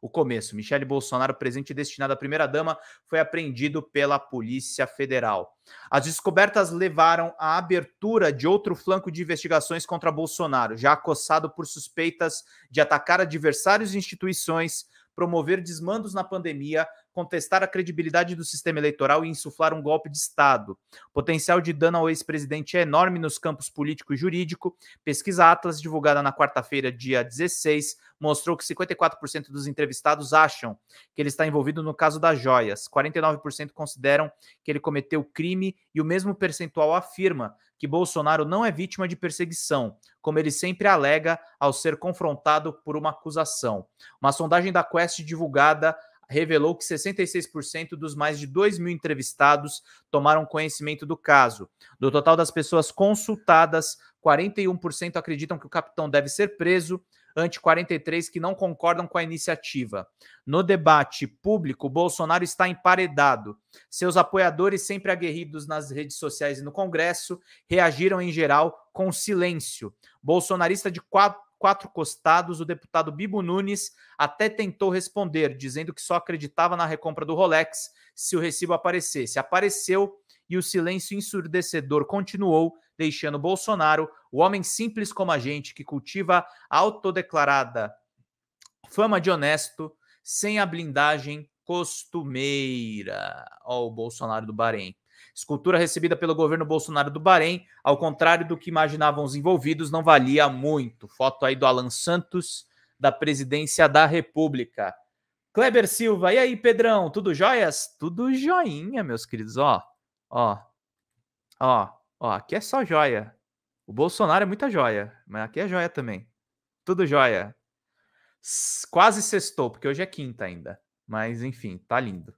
o começo. Michele Bolsonaro, presente destinado à primeira-dama, foi apreendido pela Polícia Federal. As descobertas levaram à abertura de outro flanco de investigações contra Bolsonaro, já acossado por suspeitas de atacar adversários e instituições, promover desmandos na pandemia, contestar a credibilidade do sistema eleitoral e insuflar um golpe de Estado. O potencial de dano ao ex-presidente é enorme nos campos político e jurídico. Pesquisa Atlas, divulgada na quarta-feira, dia 16, mostrou que 54% dos entrevistados acham que ele está envolvido no caso das joias, 49% consideram que ele cometeu crime e o mesmo percentual afirma que Bolsonaro não é vítima de perseguição, como ele sempre alega ao ser confrontado por uma acusação. Uma sondagem da Quest divulgada revelou que 66% dos mais de 2 mil entrevistados tomaram conhecimento do caso. Do total das pessoas consultadas, 41% acreditam que o capitão deve ser preso, ante 43 que não concordam com a iniciativa. No debate público, Bolsonaro está emparedado. Seus apoiadores, sempre aguerridos nas redes sociais e no Congresso, reagiram em geral com silêncio. Bolsonarista de quatro quatro costados, o deputado Bibo Nunes até tentou responder, dizendo que só acreditava na recompra do Rolex se o recibo aparecesse. Apareceu e o silêncio ensurdecedor continuou, deixando Bolsonaro, o homem simples como a gente, que cultiva a autodeclarada fama de honesto, sem a blindagem costumeira. Ó, oh, o Bolsonaro do Bahrein. Escultura recebida pelo governo Bolsonaro do Bahrein, ao contrário do que imaginavam os envolvidos, não valia muito. Foto aí do Alan Santos, da presidência da República. Kleber Silva, e aí, Pedrão, tudo jóias? Tudo joinha, meus queridos, ó, ó, ó, ó, aqui é só joia. O Bolsonaro é muita joia, mas aqui é joia também. Tudo joia. Quase sextou, porque hoje é quinta ainda. Mas enfim, tá lindo.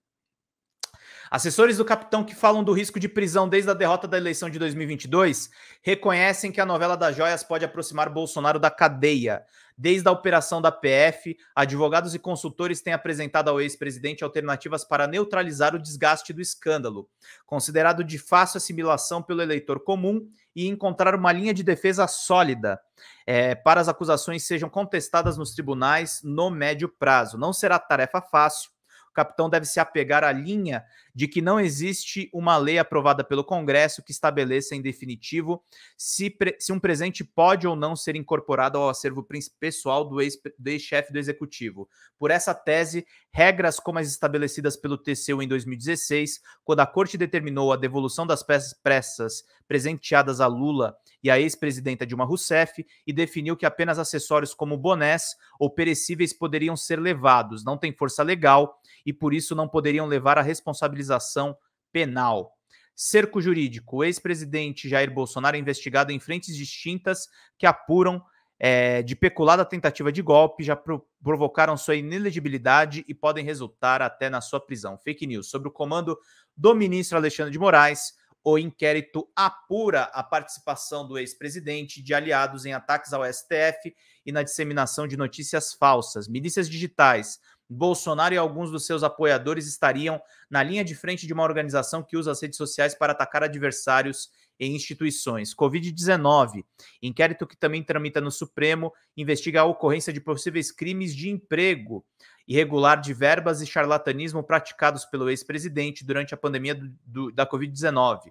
Assessores do capitão que falam do risco de prisão desde a derrota da eleição de 2022 reconhecem que a novela das joias pode aproximar Bolsonaro da cadeia. Desde a operação da PF, advogados e consultores têm apresentado ao ex-presidente alternativas para neutralizar o desgaste do escândalo, considerado de fácil assimilação pelo eleitor comum e encontrar uma linha de defesa sólida é, para as acusações sejam contestadas nos tribunais no médio prazo. Não será tarefa fácil. O capitão deve se apegar à linha de que não existe uma lei aprovada pelo Congresso que estabeleça em definitivo se, se um presente pode ou não ser incorporado ao acervo pessoal do ex-chefe do, ex do Executivo. Por essa tese, regras como as estabelecidas pelo TCU em 2016, quando a Corte determinou a devolução das peças pressas presenteadas a Lula e a ex-presidenta Dilma Rousseff e definiu que apenas acessórios como bonés ou perecíveis poderiam ser levados, não tem força legal e por isso não poderiam levar a responsabilidade responsabilização penal. Cerco jurídico. O ex-presidente Jair Bolsonaro é investigado em frentes distintas que apuram é, de peculada tentativa de golpe, já pro provocaram sua inelegibilidade e podem resultar até na sua prisão. Fake news. Sobre o comando do ministro Alexandre de Moraes, o inquérito apura a participação do ex-presidente de aliados em ataques ao STF e na disseminação de notícias falsas. Milícias digitais Bolsonaro e alguns dos seus apoiadores estariam na linha de frente de uma organização que usa as redes sociais para atacar adversários e instituições. Covid-19, inquérito que também tramita no Supremo, investiga a ocorrência de possíveis crimes de emprego irregular de verbas e charlatanismo praticados pelo ex-presidente durante a pandemia do, do, da Covid-19.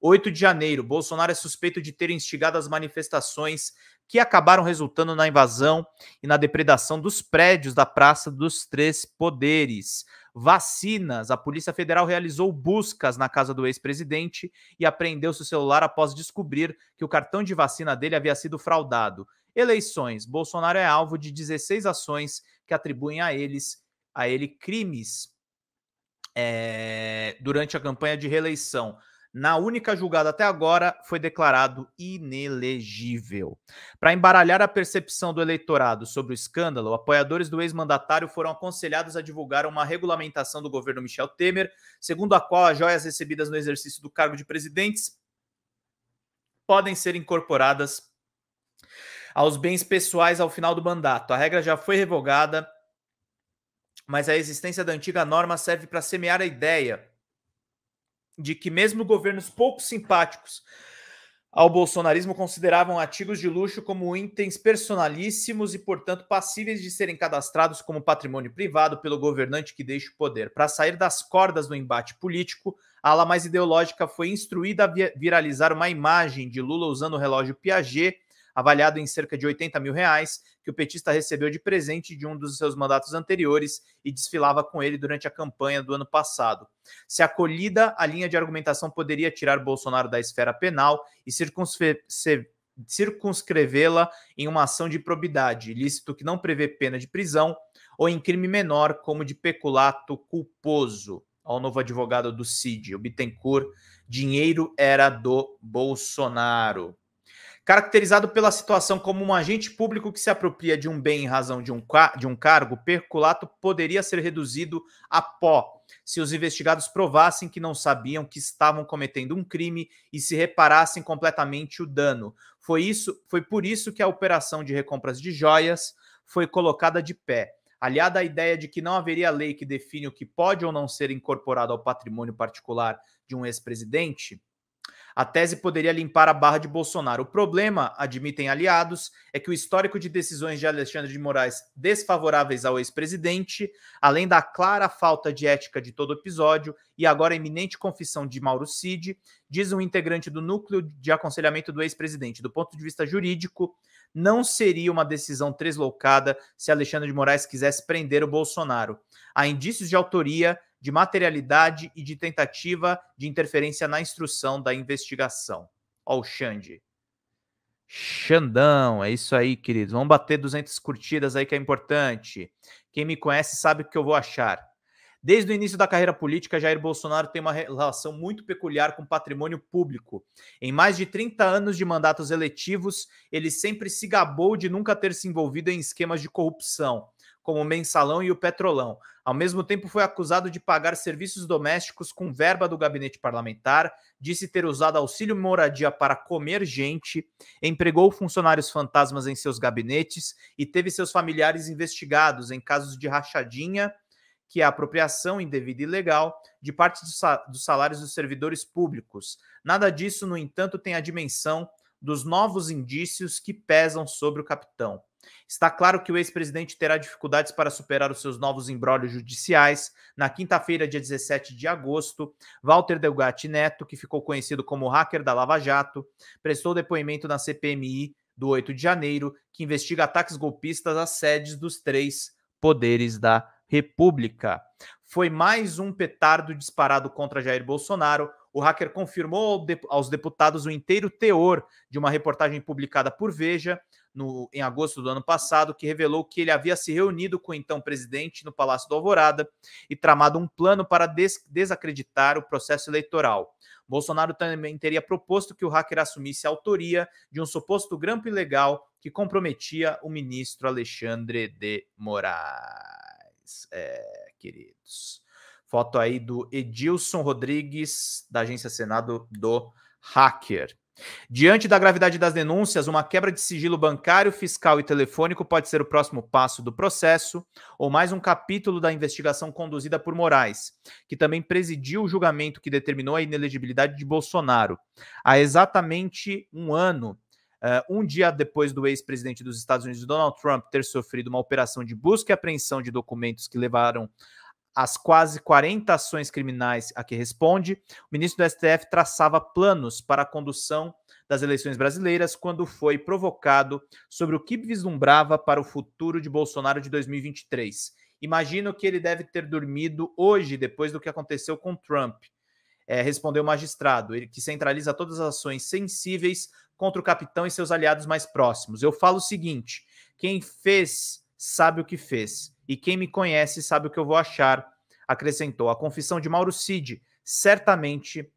8 de janeiro, Bolsonaro é suspeito de ter instigado as manifestações que acabaram resultando na invasão e na depredação dos prédios da Praça dos Três Poderes. Vacinas. A Polícia Federal realizou buscas na casa do ex-presidente e apreendeu seu celular após descobrir que o cartão de vacina dele havia sido fraudado. Eleições. Bolsonaro é alvo de 16 ações que atribuem a eles a ele crimes é, durante a campanha de reeleição na única julgada até agora, foi declarado inelegível. Para embaralhar a percepção do eleitorado sobre o escândalo, apoiadores do ex-mandatário foram aconselhados a divulgar uma regulamentação do governo Michel Temer, segundo a qual as joias recebidas no exercício do cargo de presidentes podem ser incorporadas aos bens pessoais ao final do mandato. A regra já foi revogada, mas a existência da antiga norma serve para semear a ideia de que mesmo governos pouco simpáticos ao bolsonarismo consideravam artigos de luxo como itens personalíssimos e, portanto, passíveis de serem cadastrados como patrimônio privado pelo governante que deixa o poder. Para sair das cordas do embate político, a ala mais ideológica foi instruída a viralizar uma imagem de Lula usando o relógio Piaget avaliado em cerca de 80 mil reais, que o petista recebeu de presente de um dos seus mandatos anteriores e desfilava com ele durante a campanha do ano passado. Se acolhida, a linha de argumentação poderia tirar Bolsonaro da esfera penal e circunscrevê-la em uma ação de probidade, ilícito que não prevê pena de prisão, ou em crime menor, como de peculato culposo. Ao novo advogado do CID, o Bittencourt, dinheiro era do Bolsonaro caracterizado pela situação como um agente público que se apropria de um bem em razão de um, de um cargo, perculato poderia ser reduzido a pó se os investigados provassem que não sabiam que estavam cometendo um crime e se reparassem completamente o dano. Foi isso, foi por isso que a operação de recompras de joias foi colocada de pé. Aliada à ideia de que não haveria lei que define o que pode ou não ser incorporado ao patrimônio particular de um ex-presidente, a tese poderia limpar a barra de Bolsonaro. O problema, admitem aliados, é que o histórico de decisões de Alexandre de Moraes desfavoráveis ao ex-presidente, além da clara falta de ética de todo o episódio e agora a iminente confissão de Mauro Cid, diz um integrante do núcleo de aconselhamento do ex-presidente. Do ponto de vista jurídico, não seria uma decisão tresloucada se Alexandre de Moraes quisesse prender o Bolsonaro. Há indícios de autoria de materialidade e de tentativa de interferência na instrução da investigação. Ó, o Xande. Xandão, é isso aí, queridos. Vamos bater 200 curtidas aí que é importante. Quem me conhece sabe o que eu vou achar. Desde o início da carreira política, Jair Bolsonaro tem uma relação muito peculiar com o patrimônio público. Em mais de 30 anos de mandatos eletivos, ele sempre se gabou de nunca ter se envolvido em esquemas de corrupção como o Mensalão e o Petrolão. Ao mesmo tempo, foi acusado de pagar serviços domésticos com verba do gabinete parlamentar, disse ter usado auxílio moradia para comer gente, empregou funcionários fantasmas em seus gabinetes e teve seus familiares investigados em casos de rachadinha, que é a apropriação indevida e ilegal de parte dos salários dos servidores públicos. Nada disso, no entanto, tem a dimensão dos novos indícios que pesam sobre o capitão. Está claro que o ex-presidente terá dificuldades para superar os seus novos embrólios judiciais. Na quinta-feira, dia 17 de agosto, Walter Delgatti Neto, que ficou conhecido como hacker da Lava Jato, prestou depoimento na CPMI do 8 de janeiro, que investiga ataques golpistas às sedes dos três poderes da República. Foi mais um petardo disparado contra Jair Bolsonaro, o hacker confirmou aos deputados o inteiro teor de uma reportagem publicada por Veja no, em agosto do ano passado, que revelou que ele havia se reunido com o então presidente no Palácio do Alvorada e tramado um plano para des desacreditar o processo eleitoral. Bolsonaro também teria proposto que o hacker assumisse a autoria de um suposto grampo ilegal que comprometia o ministro Alexandre de Moraes. É, queridos. Foto aí do Edilson Rodrigues, da Agência Senado do Hacker. Diante da gravidade das denúncias, uma quebra de sigilo bancário, fiscal e telefônico pode ser o próximo passo do processo, ou mais um capítulo da investigação conduzida por Moraes, que também presidiu o julgamento que determinou a inelegibilidade de Bolsonaro. Há exatamente um ano, uh, um dia depois do ex-presidente dos Estados Unidos, Donald Trump, ter sofrido uma operação de busca e apreensão de documentos que levaram as quase 40 ações criminais a que responde, o ministro do STF traçava planos para a condução das eleições brasileiras quando foi provocado sobre o que vislumbrava para o futuro de Bolsonaro de 2023. Imagino que ele deve ter dormido hoje, depois do que aconteceu com Trump. É, respondeu o magistrado, ele que centraliza todas as ações sensíveis contra o capitão e seus aliados mais próximos. Eu falo o seguinte: quem fez sabe o que fez e quem me conhece sabe o que eu vou achar, acrescentou. A confissão de Mauro Cid certamente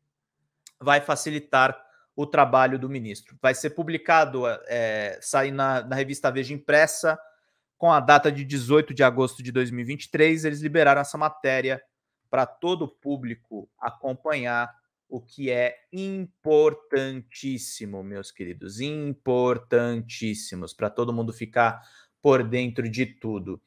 vai facilitar o trabalho do ministro. Vai ser publicado, é, eh, sair na, na revista Veja Impressa, com a data de 18 de agosto de 2023. Eles liberaram essa matéria para todo o público acompanhar, o que é importantíssimo, meus queridos, importantíssimos, para todo mundo ficar por dentro de tudo.